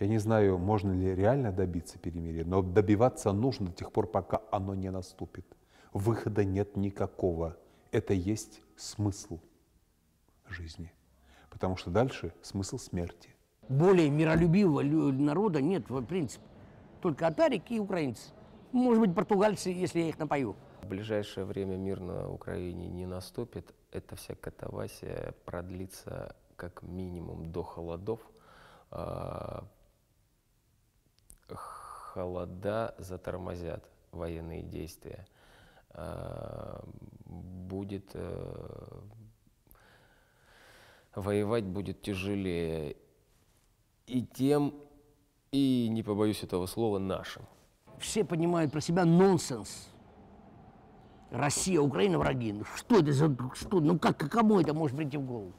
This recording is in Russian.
Я не знаю, можно ли реально добиться перемирия, но добиваться нужно до тех пор, пока оно не наступит. Выхода нет никакого. Это есть смысл жизни. Потому что дальше смысл смерти. Более миролюбивого народа нет, в принципе. Только атарики и украинцы. Может быть, португальцы, если я их напою. В ближайшее время мир на Украине не наступит. Эта вся катавасия продлится как минимум до холодов. А, холода затормозят военные действия. А, будет э, воевать будет тяжелее и тем, и не побоюсь этого слова, нашим. Все понимают про себя нонсенс. Россия, Украина враги. Ну что это за... Что, ну как, кому это может прийти в голову?